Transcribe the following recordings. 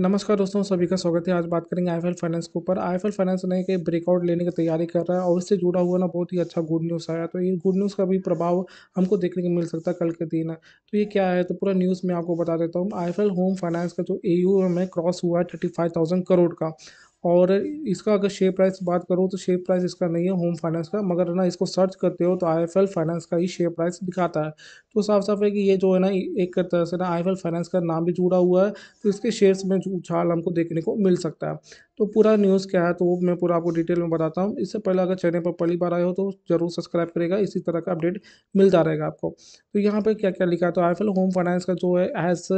नमस्कार दोस्तों सभी का स्वागत है आज बात करेंगे आई फाइनेंस के ऊपर आई फाइनेंस ने एक ब्रेकआउट लेने की तैयारी कर रहा है और इससे जुड़ा हुआ ना बहुत ही अच्छा गुड न्यूज़ आया तो ये गुड न्यूज़ का भी प्रभाव हमको देखने को मिल सकता है कल के दिन तो ये क्या है तो पूरा न्यूज़ मैं आपको बता देता हूँ आई होम फाइनेंस का जो ए है क्रॉस हुआ है थर्टी करोड़ का और इसका अगर शेयर प्राइस बात करूँ तो शेयर प्राइस इसका नहीं है होम फाइनेंस का मगर ना इसको सर्च करते हो तो आई फाइनेंस का ही शेयर प्राइस दिखाता है तो साफ साफ है कि ये जो है ना एक तरह से ना आई फाइनेंस का नाम भी जुड़ा हुआ है तो इसके शेयर्स में उछाल हमको देखने को मिल सकता है तो पूरा न्यूज़ क्या है तो वो मैं पूरा आपको डिटेल में बताता हूँ इससे पहले अगर चैनल पर पहली बार आए हो तो जरूर सब्सक्राइब करेगा इसी तरह का अपडेट मिलता रहेगा आपको तो यहाँ पर क्या क्या लिखा तो आई होम फाइनेंस का जो है एज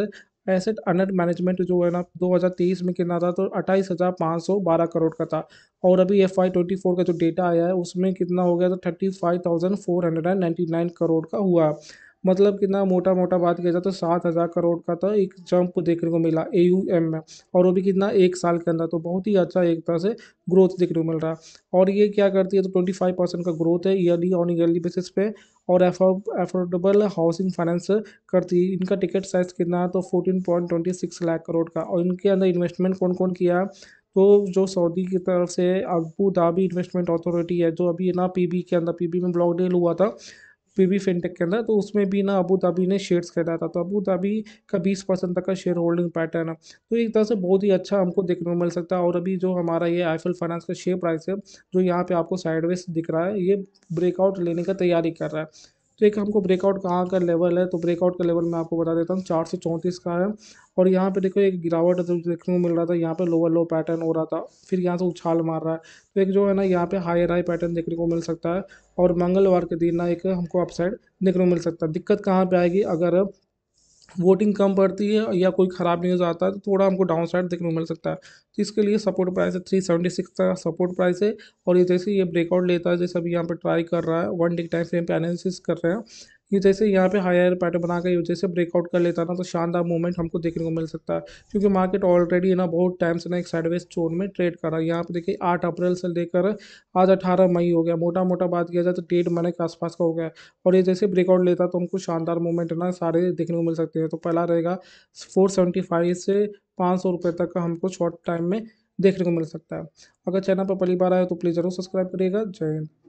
एसेट अंडर मैनेजमेंट जो है ना 2023 में कितना था तो अट्ठाईस हज़ार पाँच सौ बारह करोड़ का था और अभी एफ आई ट्वेंटी फोर का जो डेटा आया है उसमें कितना हो गया तो thirty five thousand four hundred and ninety nine crore का हुआ मतलब कितना मोटा मोटा बात किया जाए तो सात हज़ार करोड़ का तो एक जंप देखने को मिला ए यू एम में और वो भी कितना एक साल के अंदर तो बहुत ही अच्छा एक तरह से ग्रोथ देखने को मिल रहा है और ये क्या करती है तो ट्वेंटी फाइव परसेंट का ग्रोथ है ईयरली ऑन ईयरली बेसिस पे और एफोर्डेबल हाउसिंग फाइनेंस करती है इनका टिकट साइज कितना है तो fourteen point twenty six lakh crore का और इनके अंदर इन्वेस्टमेंट कौन कौन किया तो जो सऊदी की तरफ से अबू धाबी इन्वेस्टमेंट अथॉरिटी है जो अभी ना पीबी के अंदर पीबी में ब्लॉक डील हुआ था पी वी फिनटेक के अंदर तो उसमें भी ना अबू धाबी ने शेयर्स खरीदा था तो अबू धाबी का बीस परसेंट तक का शेयर होल्डिंग पैटर्न है तो एक तरह से बहुत ही अच्छा हमको देखने को मिल सकता है और अभी जो हमारा ये आईफल फाइनेंस का शेयर प्राइस है जो यहाँ पे आपको साइडवेज दिख रहा है ये ब्रेकआउट लेने का तैयारी कर रहा है तो एक हमको ब्रेकआउट कहाँ का लेवल है तो ब्रेकआउट का लेवल मैं आपको बता देता हूँ चार सौ चौंतीस का है और यहाँ पे देखो एक गिरावट जो देखने को मिल रहा था यहाँ पे लोअर लो पैटर्न हो रहा था फिर यहाँ से उछाल मार रहा है तो एक जो है ना यहाँ पे हायर हाई पैटर्न देखने को मिल सकता है और मंगलवार के दिन ना एक हमको अपसाइड देखने को मिल सकता है दिक्कत कहाँ पर आएगी अगर वोटिंग कम पड़ती है या कोई ख़राब न्यूज़ आता है तो थोड़ा हमको डाउन साइड देखने को मिल सकता है तो इसके लिए सपोर्ट प्राइस है थ्री सेवेंटी सिक्स का सपोर्ट प्राइस है और ये जैसे ये ब्रेकआउट लेता है जैसे अभी यहाँ पर ट्राई कर रहा है वन डे टाइम फ्रेम पे एनालिसिस कर रहे हैं ये जैसे यहाँ पे हायर पैटर्न बना कर जैसे ब्रेकआउट कर लेता ना तो शानदार मूवमेंट हमको देखने को मिल सकता है क्योंकि मार्केट ऑलरेडी ना बहुत टाइम से ना एक साइडवेज जोन में ट्रेड कर रहा है यहाँ पे देखिए आठ अप्रैल से लेकर आज अठारह मई हो गया मोटा मोटा बात किया जाए तो डेढ़ महीने के आसपास का हो गया और ये जैसे ब्रेकआउट लेता तो हमको शानदार मूवमेंट ना सारे देखने को मिल सकते हैं तो पहला रहेगा फोर से पाँच सौ तक का हमको शॉर्ट टाइम में देखने को मिल सकता है अगर चैनल पर पहली बार आए तो प्लीज़ ज़रूर सब्सक्राइब करिएगा जय हिंद